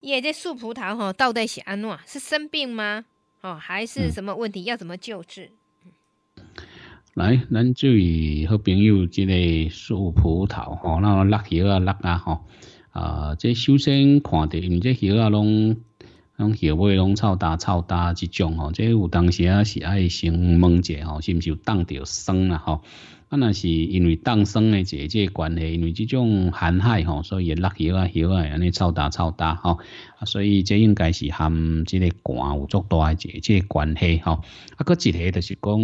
耶，这树葡萄哈到底是安怎？是生病吗？哦，还是什么问题？要怎么救治？来，咱这位好朋友，这个树葡萄哈，那落叶啊落啊哈，啊，这首先看的，嗯，这叶啊，拢拢叶尾拢臭大臭大一种吼。这有当时啊是爱先问一下哈，是不是有冻着生了哈？啊，那是因为冻生诶，即个关系，因为即种寒害吼，所以落叶啊、叶啊，安尼臭大、臭大吼。啊，所以这应该是含即个寒有足大诶，即个关系吼。啊，搁一个就是讲，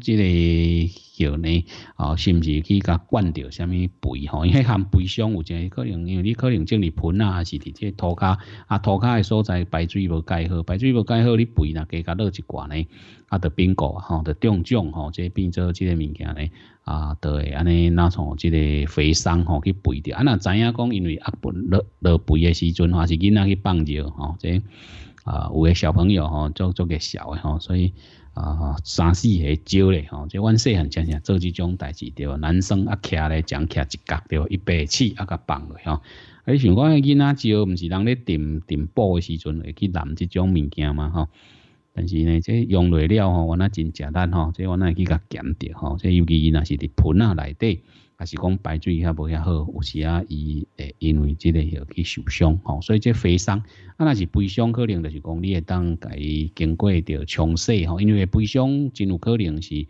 即个叫呢，啊，甚至去甲灌掉，啥物肥吼？因为含肥伤有一个可能，因为你可能整理盆啊，还是伫即土卡啊，土卡诶所在排水无盖好，排水无盖好，你肥啦，加甲落一寡咧，啊，著变高吼，著中奖吼，即变做即个物件咧。啊，对，安尼那从即个肥伤吼去肥掉，啊那知影讲因为阿不落落肥的时阵，还是囡仔去放尿吼，即啊有诶小朋友吼做做个小诶吼，所以啊三四岁少咧吼，即阮细汉正常，做即种代志对，男生啊徛咧，将徛一角对，一百气啊甲放落吼，而讲迄囡仔少，毋是人咧顶顶布的时阵会去揽即种物件嘛吼。但是呢，这用累了吼，我那真简单吼，这我那去甲减掉吼，这尤其伊那是伫盆啊内底，还是讲排水遐无遐好，有时啊伊诶，因为这个要去受伤吼，所以这肥伤啊那是悲伤，可能就是讲你会当甲伊经过着冲洗吼，因为悲伤真有可能是。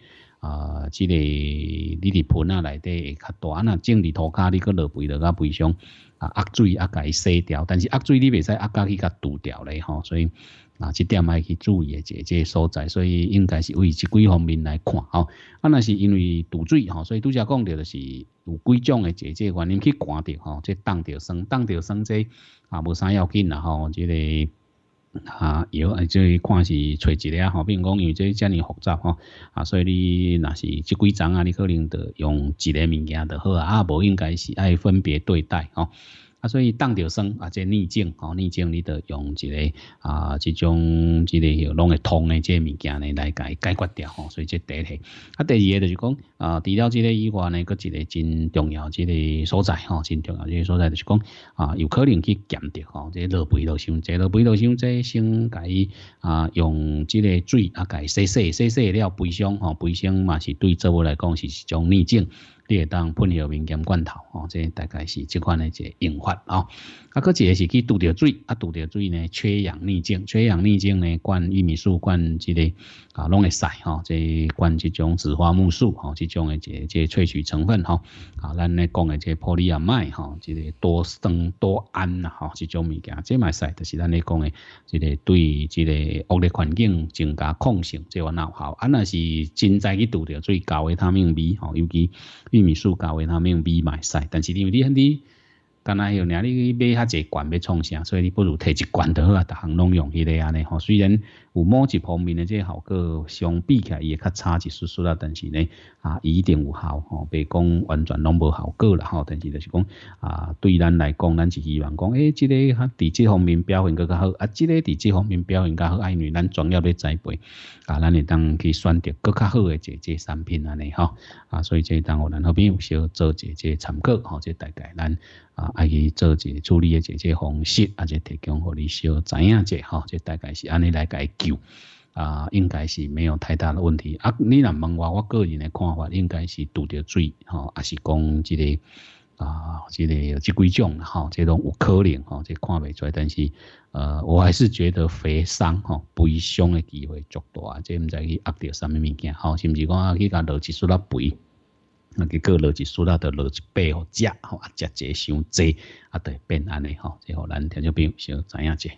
啊，即个你伫盆啊内底会较大若种伫涂骹你个落肥落较肥上，啊，压水压伊洗掉，但是压水你未使压甲去甲堵掉咧吼，所以啊，即点爱去注意嘅，即个所在，所以应该是为即几方面来看吼，啊，那是因为堵水吼，所以拄则讲着就是有几种诶，即这原因去关着吼，这冻着生，冻着生这啊无啥要紧啦吼，这个。啊，有，啊，即个看是找一个啊，吼，比如讲，因为即遮尔复杂吼，啊，所以你那是即几种啊，你可能得用几个物件就好啊，啊，无应该是爱分别对待吼。所以当着生啊，即逆境吼，逆境你得用一个啊，这种这个用弄会通的这物件来解解决掉吼，所以这第一。啊，第二个就是讲啊，除了这个以外呢，搁一个真重要，这个所在吼，真重要，这个所在就是讲啊，有可能去减掉吼，这落肥落伤，这落肥落伤，这先改啊，用这个水啊，改洗洗洗洗了，悲伤吼，悲伤嘛是对作物来讲是一种逆境。你会当喷了民间罐头，吼，这大概是这款的一个用法啊。啊，搁一个是去堵掉水，啊，堵掉水呢，缺氧逆境，缺氧逆境呢，灌玉米树灌这个啊，拢会死吼。这灌这种紫花木树，吼，这种的这这萃取成分，吼，啊，咱咧讲的这玻璃亚麦，吼，这个多酚多胺呐，吼，这种物件，这卖死，就是咱咧讲的，这个对这个恶劣环境增加抗性，这个脑好。啊，那是真在去堵掉水，搞维他命 B，吼，尤其。玉米数高，为他命用买晒，但是利润很低。干那有后，你去买较济罐，要创啥？所以你不如摕一罐就好，啊，逐行拢用迄个安尼吼。虽然有某一方面这即效果相比起来伊也较差一丝丝啦，但是呢，啊，一定有效吼，袂讲完全拢无效果了吼。但是就是讲啊，对咱来讲，咱是希望讲，诶即个哈，伫即方面表现搁较好，啊，即个伫即方面表现较好，因为咱重要个栽培，啊，咱会当去选择搁较好的一即产品安尼吼。啊，所以即当我咱后边有小做一即参考，吼，即大概咱。啊，阿去做一处理的解决方式，啊，去提供互你小知影者，吼，这大概是安尼来解救啊，应该是没有太大的问题。啊，你若问我我个人的看法，应该是拄着水吼，也是讲即个，啊，即个即几种，吼，这种有可能，吼，这看袂出来，但是，呃，我还是觉得肥伤，吼，肥伤的机会较大，即毋知去压着上面物件，吼，是毋是讲去甲落一叔仔肥？啊，个个逻辑输啦，的逻辑背后，食吼，啊，食者伤济，啊，对，变安尼吼，后咱听众朋友先知影者。